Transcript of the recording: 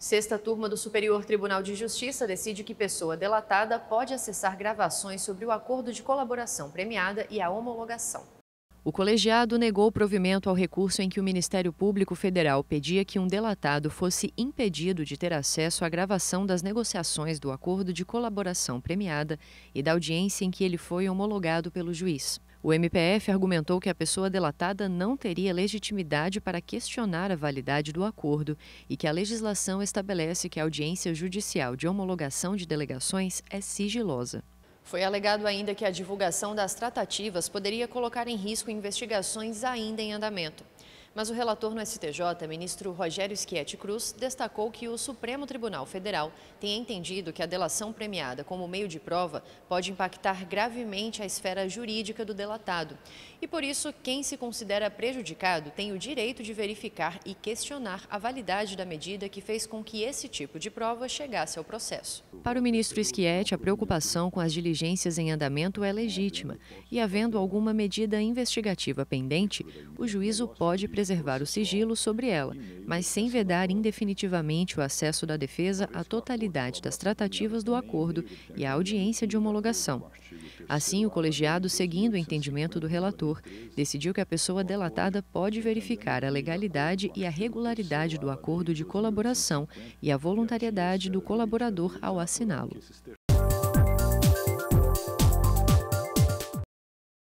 Sexta turma do Superior Tribunal de Justiça decide que pessoa delatada pode acessar gravações sobre o acordo de colaboração premiada e a homologação. O colegiado negou provimento ao recurso em que o Ministério Público Federal pedia que um delatado fosse impedido de ter acesso à gravação das negociações do acordo de colaboração premiada e da audiência em que ele foi homologado pelo juiz. O MPF argumentou que a pessoa delatada não teria legitimidade para questionar a validade do acordo e que a legislação estabelece que a audiência judicial de homologação de delegações é sigilosa. Foi alegado ainda que a divulgação das tratativas poderia colocar em risco investigações ainda em andamento. Mas o relator no STJ, ministro Rogério Schietti Cruz, destacou que o Supremo Tribunal Federal tem entendido que a delação premiada como meio de prova pode impactar gravemente a esfera jurídica do delatado. E por isso, quem se considera prejudicado tem o direito de verificar e questionar a validade da medida que fez com que esse tipo de prova chegasse ao processo. Para o ministro Schietti, a preocupação com as diligências em andamento é legítima e, havendo alguma medida investigativa pendente, o juízo pode preservar o sigilo sobre ela, mas sem vedar indefinitivamente o acesso da defesa à totalidade das tratativas do acordo e à audiência de homologação. Assim, o colegiado, seguindo o entendimento do relator, decidiu que a pessoa delatada pode verificar a legalidade e a regularidade do acordo de colaboração e a voluntariedade do colaborador ao assiná-lo.